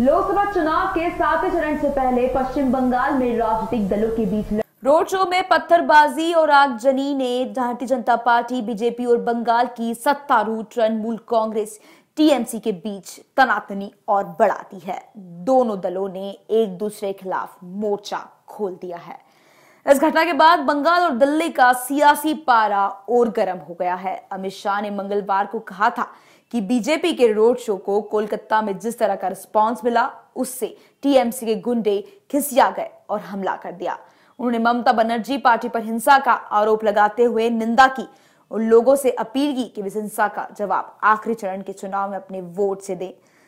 लोकसभा चुनाव के सातवें चरण से पहले पश्चिम बंगाल में राजनीतिक दलों के बीच रोड शो में पत्थरबाजी और आगजनी ने भारतीय जनता पार्टी बीजेपी और बंगाल की सत्तारूढ़ तृणमूल कांग्रेस टीएमसी के बीच तनातनी और बढ़ा दी है दोनों दलों ने एक दूसरे के खिलाफ मोर्चा खोल दिया है इस घटना के बाद बंगाल और दिल्ली का सियासी पारा और गर्म हो गया है अमित शाह ने मंगलवार को कहा था कि बीजेपी के रोड शो को कोलकाता में जिस तरह का रिस्पॉन्स मिला उससे टीएमसी के गुंडे खिसिया गए और हमला कर दिया उन्होंने ममता बनर्जी पार्टी पर हिंसा का आरोप लगाते हुए निंदा की और लोगों से अपील की कि वे हिंसा का जवाब आखिरी चरण के चुनाव में अपने वोट से दें